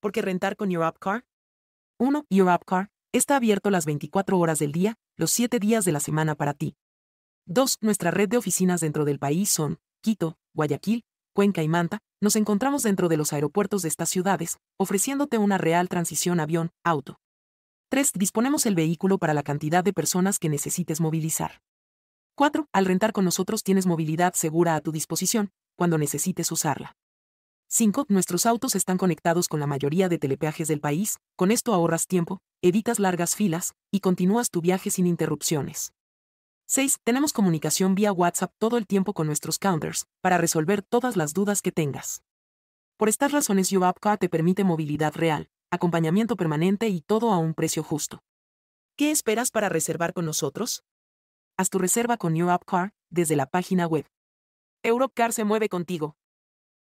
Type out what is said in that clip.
¿Por qué rentar con Your App Car? 1. Your Car está abierto las 24 horas del día, los 7 días de la semana para ti. 2. Nuestra red de oficinas dentro del país son Quito, Guayaquil, Cuenca y Manta. Nos encontramos dentro de los aeropuertos de estas ciudades, ofreciéndote una real transición avión-auto. 3. Disponemos el vehículo para la cantidad de personas que necesites movilizar. 4. Al rentar con nosotros tienes movilidad segura a tu disposición, cuando necesites usarla. 5. Nuestros autos están conectados con la mayoría de telepeajes del país, con esto ahorras tiempo, evitas largas filas, y continúas tu viaje sin interrupciones. 6. Tenemos comunicación vía WhatsApp todo el tiempo con nuestros counters, para resolver todas las dudas que tengas. Por estas razones UAPcar te permite movilidad real, acompañamiento permanente y todo a un precio justo. ¿Qué esperas para reservar con nosotros? Haz tu reserva con UAPcar desde la página web. Europcar se mueve contigo.